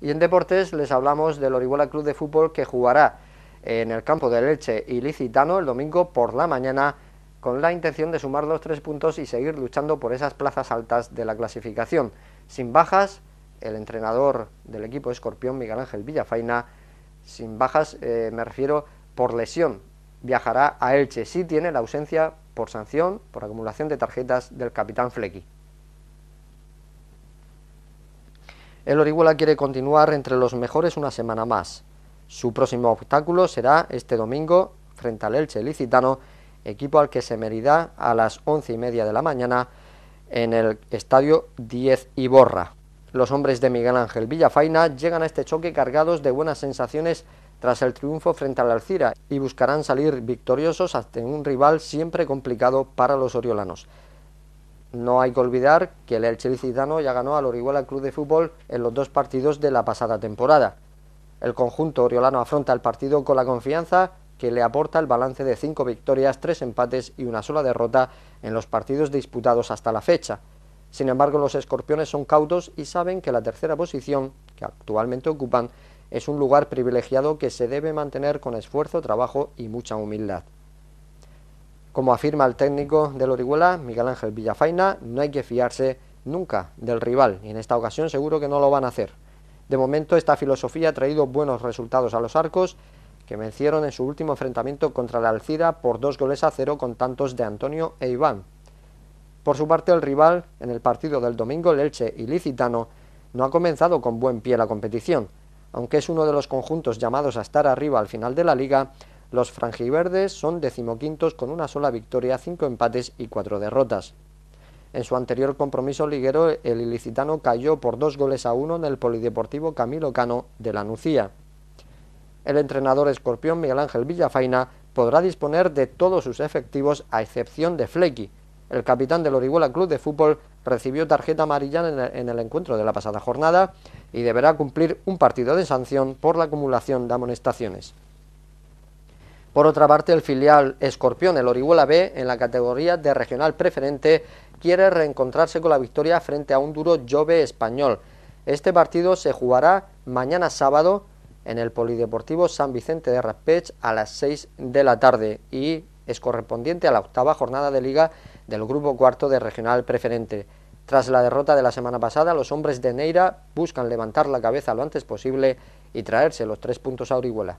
Y en deportes les hablamos del Orihuela Club de Fútbol que jugará en el campo del Elche y el domingo por la mañana con la intención de sumar los tres puntos y seguir luchando por esas plazas altas de la clasificación. Sin bajas, el entrenador del equipo escorpión, Miguel Ángel Villafaina, sin bajas eh, me refiero por lesión, viajará a Elche. Sí tiene la ausencia por sanción, por acumulación de tarjetas del capitán Flecky. El Orihuela quiere continuar entre los mejores una semana más. Su próximo obstáculo será este domingo frente al Elche Licitano, equipo al que se medirá a las once y media de la mañana en el Estadio 10 Iborra. Los hombres de Miguel Ángel Villafaina llegan a este choque cargados de buenas sensaciones tras el triunfo frente al Alcira y buscarán salir victoriosos ante un rival siempre complicado para los oriolanos. No hay que olvidar que el Elche ya ganó al Orihuela Club de Fútbol en los dos partidos de la pasada temporada. El conjunto oriolano afronta el partido con la confianza que le aporta el balance de cinco victorias, tres empates y una sola derrota en los partidos disputados hasta la fecha. Sin embargo, los escorpiones son cautos y saben que la tercera posición, que actualmente ocupan, es un lugar privilegiado que se debe mantener con esfuerzo, trabajo y mucha humildad. Como afirma el técnico del Orihuela, Miguel Ángel Villafaina, no hay que fiarse nunca del rival y en esta ocasión seguro que no lo van a hacer. De momento esta filosofía ha traído buenos resultados a los arcos que vencieron en su último enfrentamiento contra la Alcira por dos goles a cero con tantos de Antonio e Iván. Por su parte el rival en el partido del domingo, el Elche Licitano, no ha comenzado con buen pie la competición. Aunque es uno de los conjuntos llamados a estar arriba al final de la liga, los frangiverdes son decimoquintos con una sola victoria, cinco empates y cuatro derrotas. En su anterior compromiso liguero, el ilicitano cayó por dos goles a uno en el Polideportivo Camilo Cano de la Nucía. El entrenador escorpión Miguel Ángel Villafaina podrá disponer de todos sus efectivos a excepción de Flecky. El capitán del Orihuela Club de Fútbol recibió tarjeta amarilla en el encuentro de la pasada jornada y deberá cumplir un partido de sanción por la acumulación de amonestaciones. Por otra parte, el filial Escorpión, el Orihuela B, en la categoría de regional preferente, quiere reencontrarse con la victoria frente a un duro Jove español. Este partido se jugará mañana sábado en el Polideportivo San Vicente de Raspech a las 6 de la tarde y es correspondiente a la octava jornada de liga del grupo cuarto de regional preferente. Tras la derrota de la semana pasada, los hombres de Neira buscan levantar la cabeza lo antes posible y traerse los tres puntos a Orihuela.